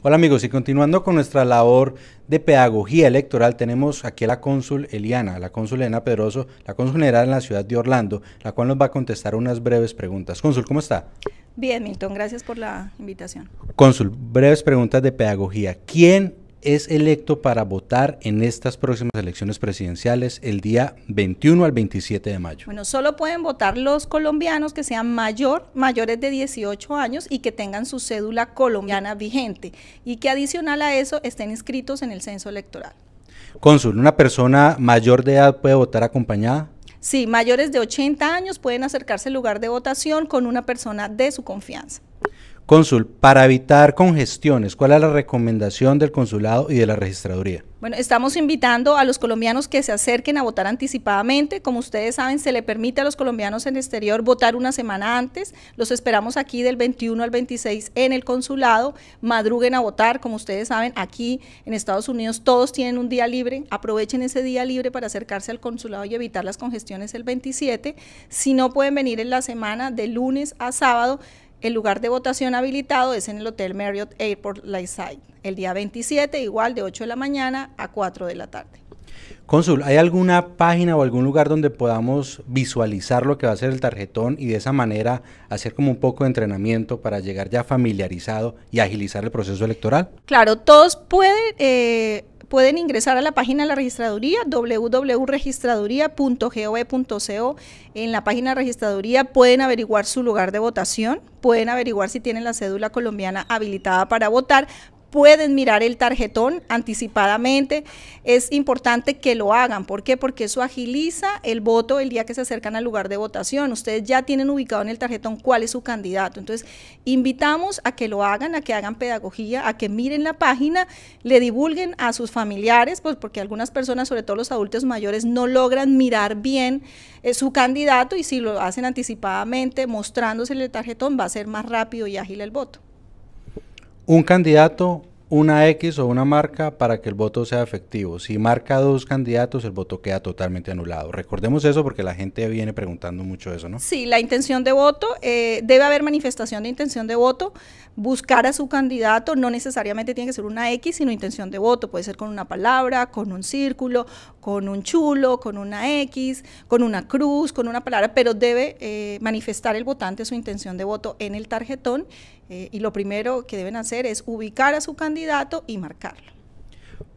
Hola amigos, y continuando con nuestra labor de pedagogía electoral, tenemos aquí a la cónsul Eliana, la cónsul Elena Pedroso, la cónsul general en la ciudad de Orlando, la cual nos va a contestar unas breves preguntas. Cónsul, ¿cómo está? Bien, Milton, gracias por la invitación. Cónsul, breves preguntas de pedagogía. ¿Quién es electo para votar en estas próximas elecciones presidenciales el día 21 al 27 de mayo. Bueno, solo pueden votar los colombianos que sean mayor, mayores de 18 años y que tengan su cédula colombiana vigente y que adicional a eso estén inscritos en el censo electoral. Cónsul, ¿una persona mayor de edad puede votar acompañada? Sí, mayores de 80 años pueden acercarse al lugar de votación con una persona de su confianza. Cónsul, para evitar congestiones, ¿cuál es la recomendación del consulado y de la registraduría? Bueno, estamos invitando a los colombianos que se acerquen a votar anticipadamente. Como ustedes saben, se le permite a los colombianos en exterior votar una semana antes. Los esperamos aquí del 21 al 26 en el consulado. Madruguen a votar. Como ustedes saben, aquí en Estados Unidos todos tienen un día libre. Aprovechen ese día libre para acercarse al consulado y evitar las congestiones el 27. Si no pueden venir en la semana de lunes a sábado, el lugar de votación habilitado es en el Hotel Marriott Airport Lightside, el día 27, igual de 8 de la mañana a 4 de la tarde. Cónsul, ¿hay alguna página o algún lugar donde podamos visualizar lo que va a ser el tarjetón y de esa manera hacer como un poco de entrenamiento para llegar ya familiarizado y agilizar el proceso electoral? Claro, todos pueden... Eh, pueden ingresar a la página de la registraduría www.registraduría.gov.co. En la página de registraduría pueden averiguar su lugar de votación, pueden averiguar si tienen la cédula colombiana habilitada para votar, pueden mirar el tarjetón anticipadamente. Es importante que lo hagan. ¿Por qué? Porque eso agiliza el voto el día que se acercan al lugar de votación. Ustedes ya tienen ubicado en el tarjetón cuál es su candidato. Entonces, invitamos a que lo hagan, a que hagan pedagogía, a que miren la página, le divulguen a sus familiares, pues porque algunas personas, sobre todo los adultos mayores, no logran mirar bien eh, su candidato y si lo hacen anticipadamente, mostrándose el tarjetón, va a ser más rápido y ágil el voto un candidato, una X o una marca para que el voto sea efectivo. Si marca dos candidatos, el voto queda totalmente anulado. Recordemos eso porque la gente viene preguntando mucho eso, ¿no? Sí, la intención de voto, eh, debe haber manifestación de intención de voto, buscar a su candidato, no necesariamente tiene que ser una X, sino intención de voto, puede ser con una palabra, con un círculo, con un chulo, con una X, con una cruz, con una palabra, pero debe eh, manifestar el votante su intención de voto en el tarjetón eh, y lo primero que deben hacer es ubicar a su candidato y marcarlo.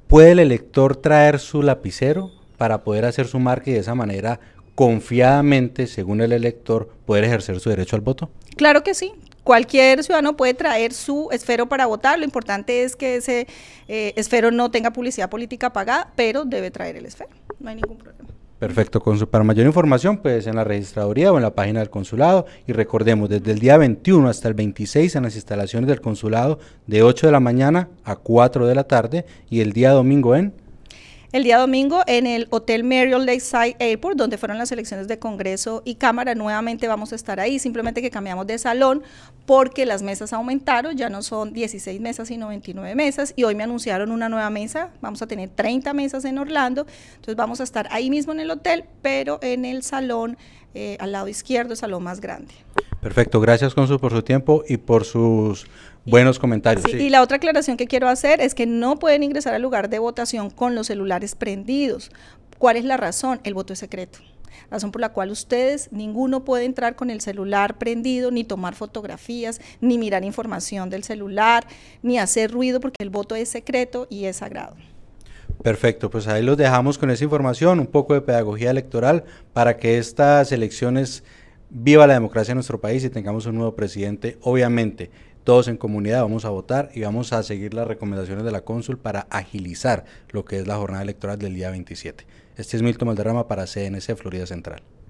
¿Puede el elector traer su lapicero para poder hacer su marca y de esa manera confiadamente, según el elector, poder ejercer su derecho al voto? Claro que sí, cualquier ciudadano puede traer su esfero para votar. Lo importante es que ese eh, esfero no tenga publicidad política pagada, pero debe traer el esfero. No hay ningún problema. Perfecto, Para mayor información, pues en la registraduría o en la página del consulado. Y recordemos, desde el día 21 hasta el 26 en las instalaciones del consulado, de 8 de la mañana a 4 de la tarde y el día domingo en el día domingo en el Hotel Marriott Lakeside Airport, donde fueron las elecciones de Congreso y Cámara. Nuevamente vamos a estar ahí, simplemente que cambiamos de salón porque las mesas aumentaron, ya no son 16 mesas sino 29 mesas y hoy me anunciaron una nueva mesa, vamos a tener 30 mesas en Orlando, entonces vamos a estar ahí mismo en el hotel, pero en el salón eh, al lado izquierdo, el salón más grande. Perfecto, gracias Consul por su tiempo y por sus buenos comentarios. Y la otra aclaración que quiero hacer es que no pueden ingresar al lugar de votación con los celulares prendidos. ¿Cuál es la razón? El voto es secreto razón por la cual ustedes, ninguno puede entrar con el celular prendido, ni tomar fotografías, ni mirar información del celular, ni hacer ruido, porque el voto es secreto y es sagrado. Perfecto, pues ahí los dejamos con esa información, un poco de pedagogía electoral para que estas elecciones viva la democracia en nuestro país y tengamos un nuevo presidente, obviamente. Todos en comunidad vamos a votar y vamos a seguir las recomendaciones de la cónsul para agilizar lo que es la jornada electoral del día 27. Este es Milton Valderrama para CNC Florida Central.